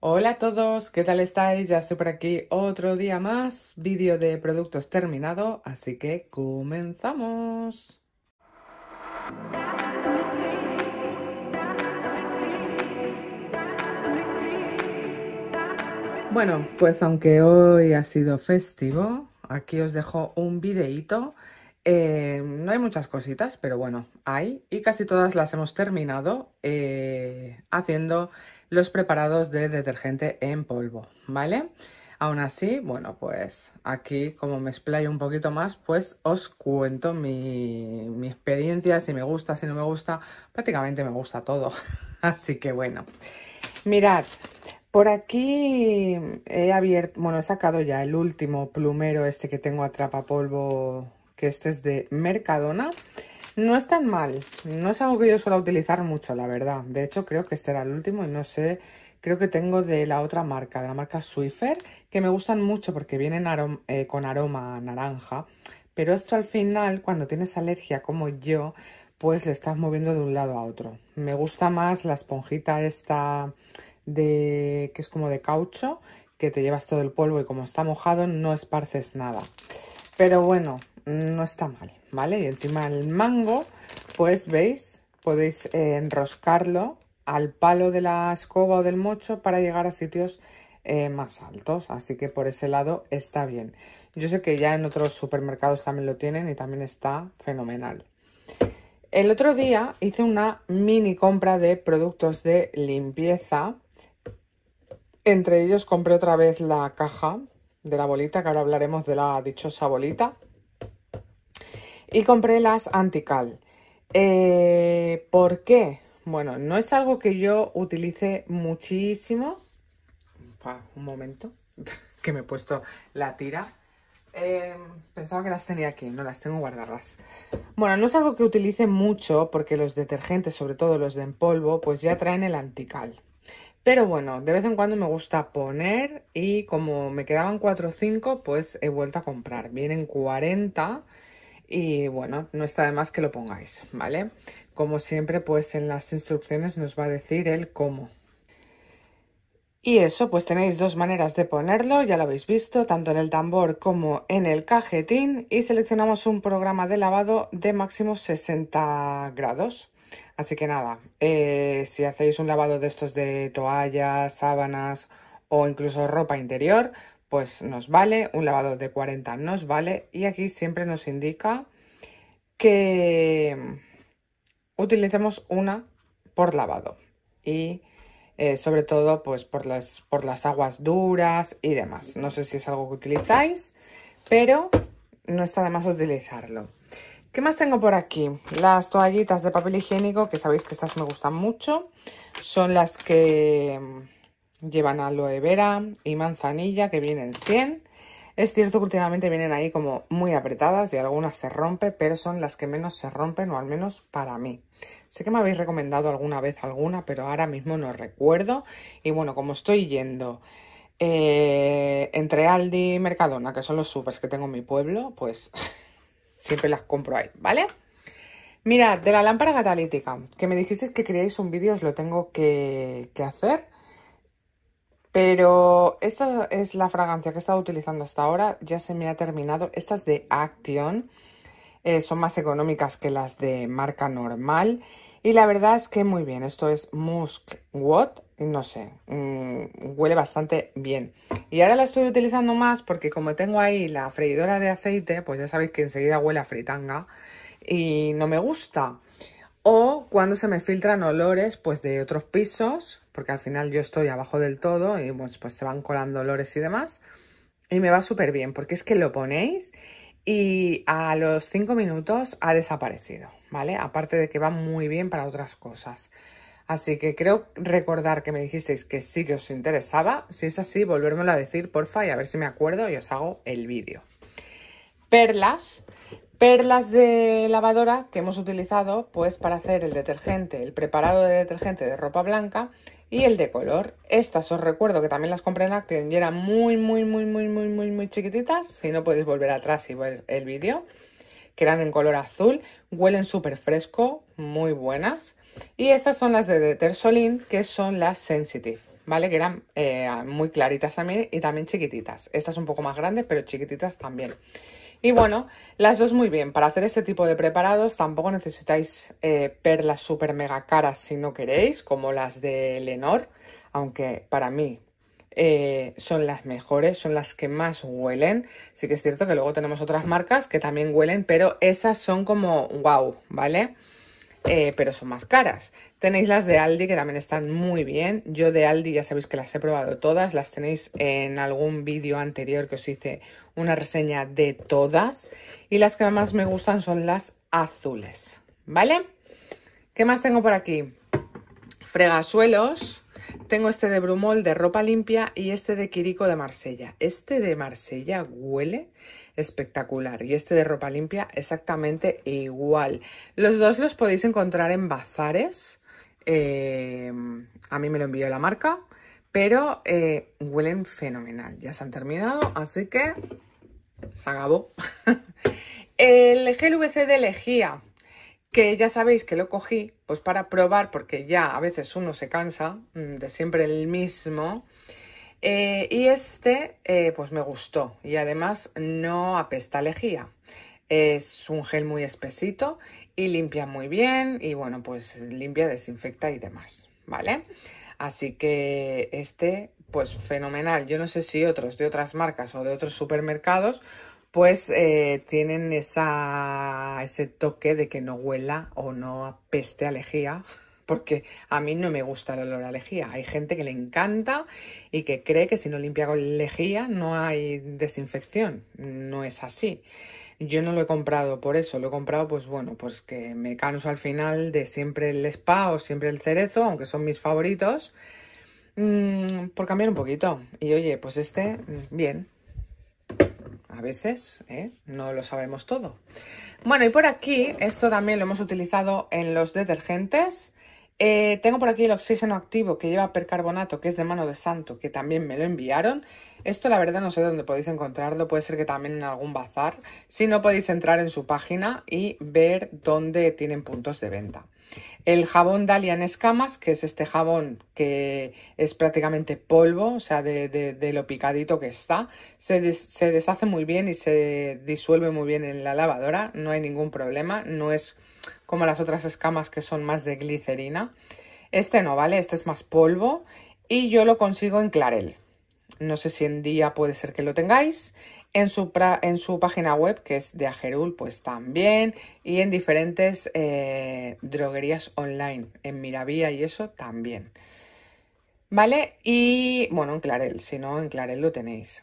Hola a todos, ¿qué tal estáis? Ya estoy por aquí otro día más, vídeo de productos terminado, así que comenzamos. Bueno, pues aunque hoy ha sido festivo, aquí os dejo un videíto. Eh, no hay muchas cositas, pero bueno, hay y casi todas las hemos terminado eh, haciendo los preparados de detergente en polvo, ¿vale? Aún así, bueno, pues aquí como me explayo un poquito más, pues os cuento mi, experiencia, si me gusta, si no me gusta, prácticamente me gusta todo, así que bueno. Mirad, por aquí he abierto, bueno, he sacado ya el último plumero este que tengo atrapa polvo, que este es de Mercadona. No es tan mal, no es algo que yo suelo utilizar mucho, la verdad. De hecho, creo que este era el último y no sé, creo que tengo de la otra marca, de la marca Swiffer, que me gustan mucho porque vienen eh, con aroma naranja. Pero esto al final, cuando tienes alergia como yo, pues le estás moviendo de un lado a otro. Me gusta más la esponjita esta de que es como de caucho, que te llevas todo el polvo y como está mojado no esparces nada. Pero bueno, no está mal, ¿vale? Y encima el mango, pues veis, podéis eh, enroscarlo al palo de la escoba o del mocho para llegar a sitios eh, más altos, así que por ese lado está bien. Yo sé que ya en otros supermercados también lo tienen y también está fenomenal. El otro día hice una mini compra de productos de limpieza. Entre ellos compré otra vez la caja de la bolita, que ahora hablaremos de la dichosa bolita. Y compré las Antical. Eh, ¿Por qué? Bueno, no es algo que yo utilice muchísimo. un momento, que me he puesto la tira. Eh, pensaba que las tenía aquí, no las tengo guardadas. Bueno, no es algo que utilice mucho porque los detergentes, sobre todo los de en polvo, pues ya traen el antical. Pero bueno, de vez en cuando me gusta poner y como me quedaban 4 o 5, pues he vuelto a comprar. Vienen 40 y bueno, no está de más que lo pongáis, ¿vale? Como siempre, pues en las instrucciones nos va a decir el cómo. Y eso, pues tenéis dos maneras de ponerlo, ya lo habéis visto, tanto en el tambor como en el cajetín y seleccionamos un programa de lavado de máximo 60 grados. Así que nada, eh, si hacéis un lavado de estos de toallas, sábanas o incluso ropa interior, pues nos vale, un lavado de 40 nos vale y aquí siempre nos indica que utilicemos una por lavado y eh, sobre todo pues por las, por las aguas duras y demás. No sé si es algo que utilizáis, pero no está de más utilizarlo. ¿Qué más tengo por aquí? Las toallitas de papel higiénico, que sabéis que estas me gustan mucho. Son las que Llevan aloe vera y manzanilla que vienen 100. Es cierto que últimamente vienen ahí como muy apretadas y algunas se rompen, pero son las que menos se rompen o al menos para mí. Sé que me habéis recomendado alguna vez alguna, pero ahora mismo no recuerdo. Y bueno, como estoy yendo eh, entre Aldi y Mercadona, que son los supers que tengo en mi pueblo, pues siempre las compro ahí, ¿vale? Mirad, de la lámpara catalítica, que me dijisteis que queríais un vídeo, os lo tengo que hacer. Pero esta es la fragancia que he estado utilizando hasta ahora. Ya se me ha terminado. Estas de Action. Eh, son más económicas que las de marca normal. Y la verdad es que muy bien. Esto es Musk What. No sé. Mm, huele bastante bien. Y ahora la estoy utilizando más porque como tengo ahí la freidora de aceite, pues ya sabéis que enseguida huele a fritanga. Y no me gusta o cuando se me filtran olores pues de otros pisos, porque al final yo estoy abajo del todo y pues, se van colando olores y demás. Y me va súper bien, porque es que lo ponéis y a los 5 minutos ha desaparecido, ¿vale? Aparte de que va muy bien para otras cosas. Así que creo recordar que me dijisteis que sí que os interesaba. Si es así, volvérmelo a decir, porfa, y a ver si me acuerdo y os hago el vídeo. Perlas, Perlas de lavadora que hemos utilizado pues para hacer el detergente, el preparado de detergente de ropa blanca y el de color. Estas os recuerdo que también las compré en Action y eran muy, muy, muy, muy, muy, muy, muy chiquititas. Si no podéis volver atrás y ver el vídeo, que eran en color azul. Huelen súper fresco, muy buenas. Y estas son las de Detersolin, que son las Sensitive. ¿vale? Que eran eh, muy claritas también y también chiquititas. Estas un poco más grandes, pero chiquititas también. Y bueno, las dos muy bien. Para hacer este tipo de preparados tampoco necesitáis eh, perlas super mega caras si no queréis, como las de Lenor, aunque para mí eh, son las mejores, son las que más huelen. Sí que es cierto que luego tenemos otras marcas que también huelen, pero esas son como wow, ¿vale? vale eh, pero son más caras. Tenéis las de Aldi que también están muy bien. Yo de Aldi ya sabéis que las he probado todas, las tenéis en algún vídeo anterior que os hice una reseña de todas. Y las que más me gustan son las azules, ¿vale? ¿Qué más tengo por aquí? Fregasuelos tengo este de Brumol de ropa limpia y este de Quirico de Marsella. Este de Marsella huele espectacular y este de ropa limpia exactamente igual. Los dos los podéis encontrar en bazares. Em, a mí me lo envió la marca, pero eh, huelen fenomenal. Ya se han terminado, así que se acabó. El gel VC de Lejía que ya sabéis que lo cogí pues para probar porque ya a veces uno se cansa mm, de siempre el mismo eh, y este eh, pues me gustó y además no apesta lejía es un gel muy espesito y limpia muy bien y bueno pues limpia desinfecta y demás vale así que este pues fenomenal yo no sé si otros de otras marcas o de otros supermercados pues eh, tienen ese toque de que no huela o no apeste a lejía, porque a mí no me gusta el olor a lejía. Hay gente que le encanta y que cree que si no limpia con lejía no hay desinfección. No es así. Yo no lo he comprado por eso, lo he comprado pues bueno, pues que me canso al final de siempre el spa o siempre el cerezo, aunque son mis favoritos, mm, por cambiar un poquito. Y oye, pues este, mm, bien, a veces ¿eh? no lo sabemos todo. Bueno, y por aquí, esto también lo hemos utilizado en los detergentes. Eh, tengo por aquí el oxígeno activo que lleva percarbonato, que es de mano de santo, que también me lo enviaron. Esto la verdad no sé dónde podéis encontrarlo, puede ser que también en algún bazar. Si no, podéis entrar en su página y ver dónde tienen puntos de venta. El jabón dalian en escamas, que es este jabón que es prácticamente polvo, o sea, de, lo picadito que está, se, se deshace muy bien y se disuelve muy bien en la lavadora, no hay ningún problema, no es como las otras escamas que son más de glicerina. Este no, ¿vale? Este es más polvo y yo lo consigo en Clarel. No sé si en día puede ser que lo tengáis en su, en su página web, que es de Agerul, pues también, y en diferentes eh, droguerías online, en Miravía y eso también. ¿Vale? Y bueno, en Clarel, si no, en Clarel lo tenéis.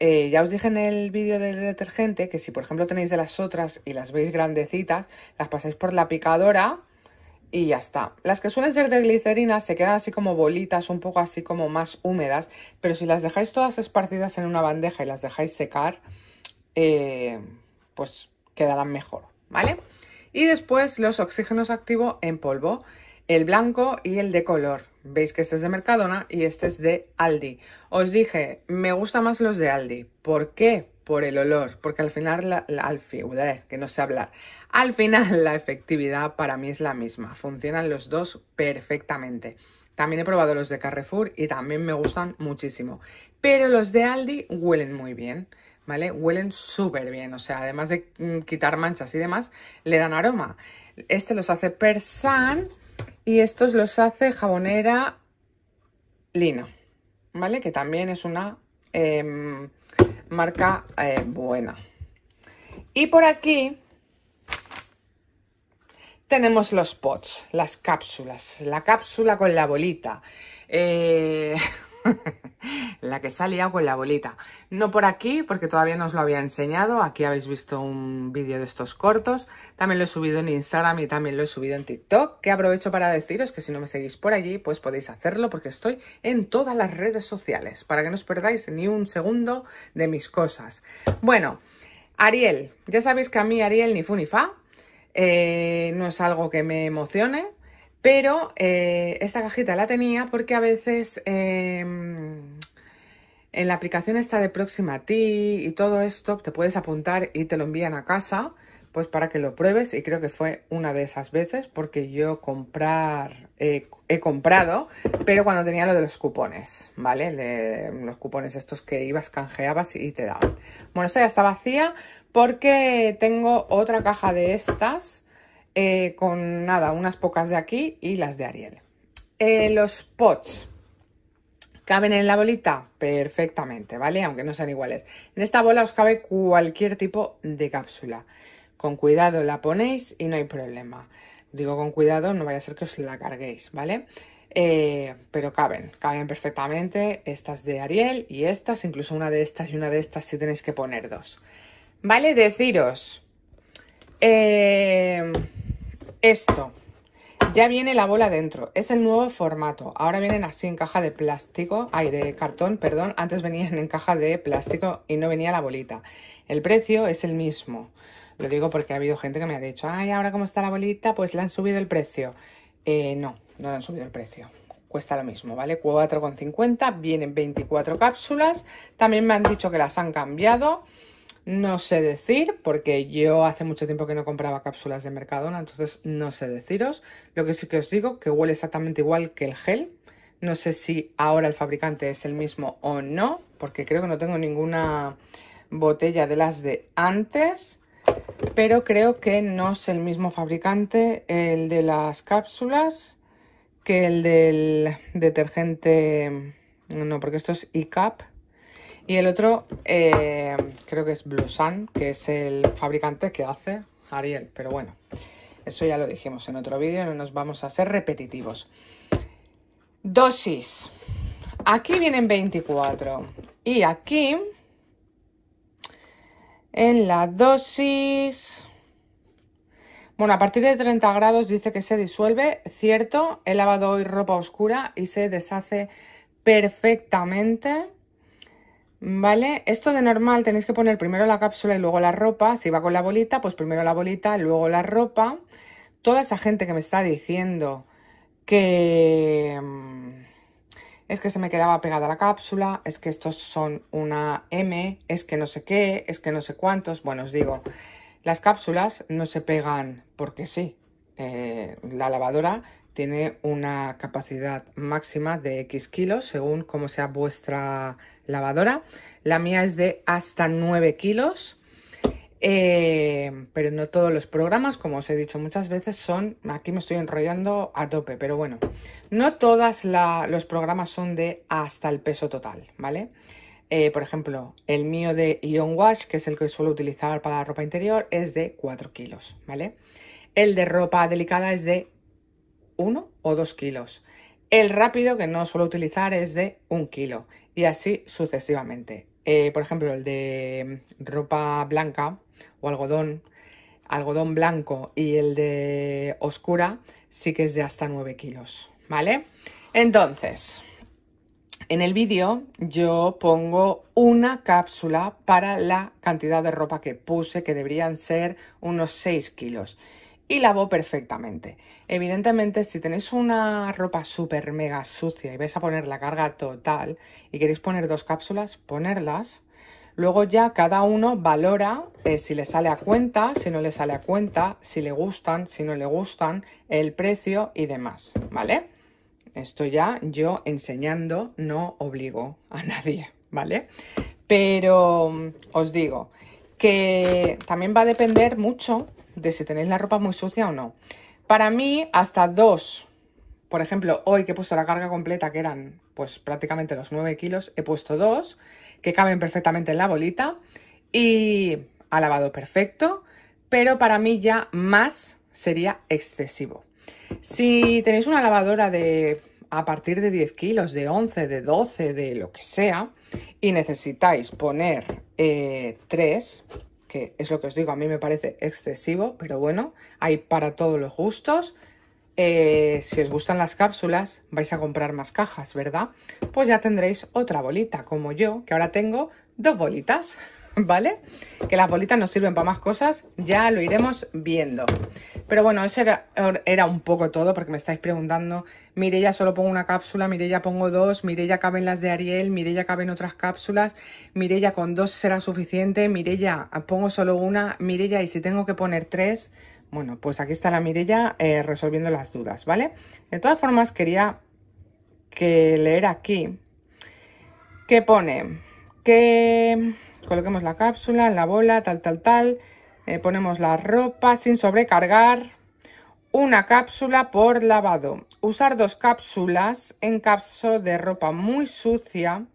Eh, ya os dije en el vídeo del detergente que si por ejemplo tenéis de las otras y las veis grandecitas, las pasáis por la picadora y ya está. Las que suelen ser de glicerina se quedan así como bolitas, un poco así como más húmedas, pero si las dejáis todas esparcidas en una bandeja y las dejáis secar, eh, pues quedarán mejor, ¿vale? Y después los oxígenos activo en polvo, el blanco y el de color. Veis que este es de Mercadona y este es de Aldi. Os dije, me gustan más los de Aldi. ¿Por qué? por el olor, porque al final, la, la eh, que no sé hablar, al final la efectividad para mí es la misma, funcionan los dos perfectamente. También he probado los de Carrefour y también me gustan muchísimo, pero los de Aldi huelen muy bien. ¿Vale? Huelen súper bien, o sea, además de mm, quitar manchas y demás, le dan aroma. Este los hace Persan y estos los hace jabonera Lina, ¿vale? Que también es una em, marca eh, buena. Y por aquí tenemos los pots, las cápsulas, la cápsula con la bolita. Eh, la que salía con la bolita. No por aquí, porque todavía no os lo había enseñado. Aquí habéis visto un vídeo de estos cortos. También lo he subido en Instagram y también lo he subido en TikTok. Que aprovecho para deciros que si no me seguís por allí, pues podéis hacerlo porque estoy en todas las redes sociales. Para que no os perdáis ni un segundo de mis cosas. Bueno, Ariel. Ya sabéis que a mí Ariel ni fu ni fa. Eh, no es algo que me emocione pero eh, esta cajita la tenía porque a veces em, en la aplicación está de próxima a ti y todo esto, te puedes apuntar y te lo envían a casa, pues para que lo pruebes. Y creo que fue una de esas veces porque yo comprar eh, he comprado, pero cuando tenía lo de los cupones, ¿vale? los cupones estos que ibas, canjeabas y te daban. Bueno, esta ya está vacía porque tengo otra caja de estas eh, con nada, unas pocas de aquí y las de Ariel. Eh, los pots caben en la bolita perfectamente, ¿vale? Aunque no sean iguales. En esta bola os cabe cualquier tipo de cápsula. Con cuidado la ponéis y no hay problema. Digo con cuidado, no vaya a ser que os la carguéis, ¿vale? Eh, pero caben, caben perfectamente estas de Ariel y estas, incluso una de estas y una de estas si tenéis que poner dos. ¿Vale? Deciros... Eh esto. Ya viene la bola dentro, es el nuevo formato. Ahora vienen así en caja de plástico, ay, de cartón, perdón. Antes venían en caja de plástico y no venía la bolita. El precio es el mismo. Lo digo porque ha habido gente que me ha dicho, ay, ahora cómo está la bolita, pues le han subido el precio. Eh, no, no le han subido el precio. Cuesta lo mismo, ¿vale? 4,50, vienen 24 cápsulas. También me han dicho que las han cambiado. No sé decir, porque yo hace mucho tiempo que no compraba cápsulas de Mercadona, entonces no sé deciros. Lo que sí que os digo, que huele exactamente igual que el gel. No sé si ahora el fabricante es el mismo o no, porque creo que no tengo ninguna botella de las de antes. Pero creo que no es el mismo fabricante el de las cápsulas que el del detergente... No, porque esto es ICAP. Y el otro... Eh, creo que es Blusan, que es el fabricante que hace Ariel, pero bueno, eso ya lo dijimos en otro vídeo, no nos vamos a ser repetitivos. Dosis. Aquí vienen 24 y aquí en la dosis... Bueno, a partir de 30 grados dice que se disuelve, cierto, he lavado hoy ropa oscura y se deshace perfectamente. ¿Vale? Esto de normal tenéis que poner primero la cápsula y luego la ropa. Si va con la bolita, pues primero la bolita, luego la ropa. Toda esa gente que me está diciendo que mm, es que se me quedaba pegada la cápsula, es que estos son una M, es que no sé qué, es que no sé cuántos. Bueno, os digo, las cápsulas no se pegan porque sí. Eh, la lavadora tiene una capacidad máxima de X kilos según como sea vuestra lavadora. La mía es de hasta 9 kilos. Eh, pero no todos los programas, como os he dicho muchas veces, son, aquí me estoy enrollando a tope, pero bueno, no todos los programas son de hasta el peso total, ¿vale? Eh, por ejemplo, el mío de Ion Wash, que es el que suelo utilizar para la ropa interior, es de 4 kilos, ¿vale? El de ropa delicada es de 1 o 2 kilos. El rápido que no suelo utilizar es de un kilo y así sucesivamente. Eh, por ejemplo, el de mm, ropa blanca o algodón, algodón blanco y el de oscura sí que es de hasta 9 kilos, ¿vale? Entonces, en el vídeo yo pongo una cápsula para la cantidad de ropa que puse, que deberían ser unos 6 kilos y lavo perfectamente. Evidentemente, si tenéis una ropa súper mega sucia y vais a poner la carga total y queréis poner dos cápsulas, ponerlas. Luego ya cada uno valora eh, si le sale a cuenta, si no le sale a cuenta, si le gustan, si no le gustan, el precio y demás, ¿vale? Esto ya yo enseñando no obligo a nadie, ¿vale? Pero mm, os digo que también va a depender mucho de si tenéis la ropa muy sucia o no. Para mí, hasta dos. Por ejemplo, hoy que he puesto la carga completa, que eran pues prácticamente los 9 kilos, he puesto dos, que caben perfectamente en la bolita y ha lavado perfecto, pero para mí ya más sería excesivo. Si tenéis una lavadora de a partir de 10 kilos, de 11, de 12, de lo que sea, y necesitáis poner eh, tres que es lo que os digo, a mí me parece excesivo, pero bueno, hay para todos los gustos. Eh, si os gustan las cápsulas, vais a comprar más cajas, ¿verdad? Pues ya tendréis otra bolita, como yo, que ahora tengo dos bolitas. ¿vale? Que las bolitas nos sirven para más cosas, ya lo iremos viendo. Pero bueno, eso era, era un poco todo, porque me estáis preguntando, mire solo pongo una cápsula, mirella pongo dos, mirella caben las de Ariel, mirella caben otras cápsulas, mirella con dos será suficiente, mirella pongo solo una, mire y si tengo que poner tres... Bueno, pues aquí está la Mirella eh, resolviendo las dudas, ¿vale? De todas formas, quería que leer aquí ¿Qué pone que Coloquemos la cápsula, la bola, tal, tal, tal. Eh, ponemos la ropa sin sobrecargar. Una cápsula por lavado. Usar dos cápsulas en caso de ropa muy sucia,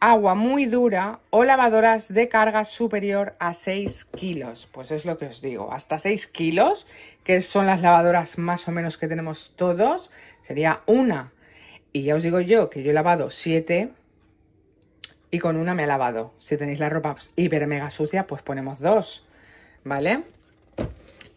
agua muy dura o lavadoras de carga superior a 6 kilos. Pues es lo que os digo, hasta 6 kilos, que son las lavadoras más o menos que tenemos todos, sería una. Y ya os digo yo que yo he lavado 7 y con una me ha lavado. Si tenéis la ropa hiper mega sucia, pues ponemos dos, ¿vale?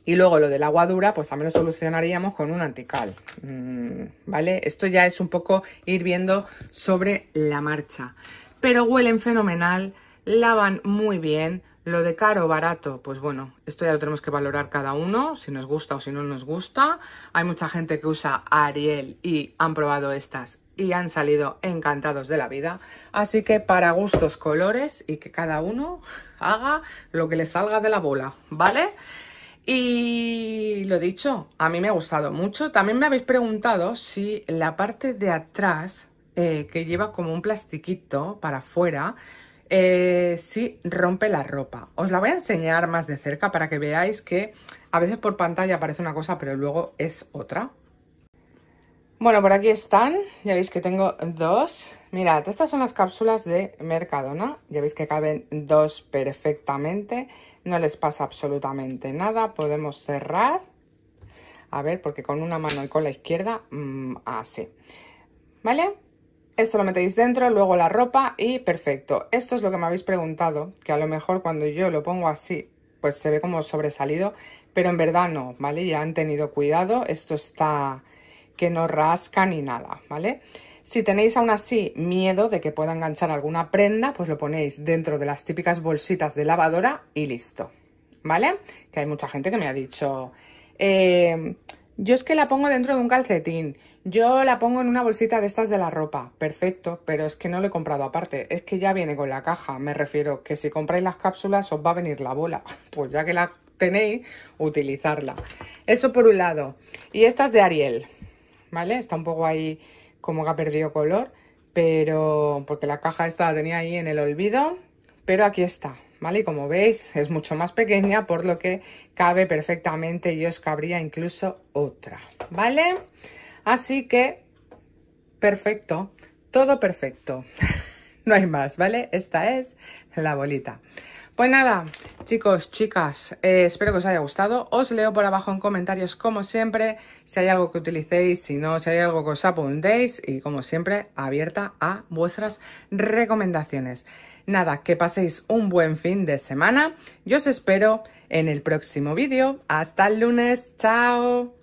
Y luego lo del agua dura, pues también lo solucionaríamos con un antical, mm, ¿vale? Esto ya es un poco ir viendo sobre la marcha. Pero huelen fenomenal, lavan muy bien. Lo de caro o barato, pues bueno, esto ya lo tenemos que valorar cada uno, si nos gusta o si no nos gusta. Hay mucha gente que usa Ariel y han probado estas y han salido encantados de la vida. Así que para gustos colores y que cada uno haga lo que le salga de la bola, ¿vale? Y lo dicho, a mí me ha gustado mucho. También me habéis preguntado si la parte de atrás, eh, que lleva como un plastiquito para afuera, eh, si rompe la ropa. Os la voy a enseñar más de cerca para que veáis que a veces por pantalla parece una cosa, pero luego es otra, bueno, por aquí están. Ya veis que tengo dos. Mirad, estas son las cápsulas de Mercadona. Ya veis que caben dos perfectamente. No les pasa absolutamente nada. Podemos cerrar. A ver, porque con una mano y con la izquierda, mm, así. ¿Vale? Esto lo metéis dentro, luego la ropa y perfecto. Esto es lo que me habéis preguntado, que a lo mejor cuando yo lo pongo así, pues se ve como sobresalido, pero en verdad no, ¿vale? Ya han tenido cuidado, esto está que no rasca ni nada, ¿vale? Si tenéis aún así miedo de que pueda enganchar alguna prenda, pues lo ponéis dentro de las típicas bolsitas de lavadora y listo, ¿vale? Que hay mucha gente que me ha dicho, em, yo es que la pongo dentro de un calcetín, yo la pongo en una bolsita de estas de la ropa, perfecto, pero es que no lo he comprado aparte, es que ya viene con la caja, me refiero que si compráis las cápsulas os va a venir la bola, pues ya que la tenéis, utilizarla. Eso por un lado. Y estas de Ariel, ¿vale? Está un poco ahí como que ha perdido color, pero porque la caja esta la tenía ahí en el olvido, pero aquí está, ¿vale? Y como veis es mucho más pequeña, por lo que cabe perfectamente y os cabría incluso otra, ¿vale? Así que, perfecto, todo perfecto. no hay más, ¿vale? Esta es la bolita. Pues nada, chicos, chicas, eh, espero que os haya gustado. Os leo por abajo en comentarios, como siempre, si hay algo que utilicéis, si no, si hay algo que os apuntéis. Y como siempre, abierta a vuestras recomendaciones. Nada, que paséis un buen fin de semana. Yo os espero en el próximo vídeo. Hasta el lunes. Chao.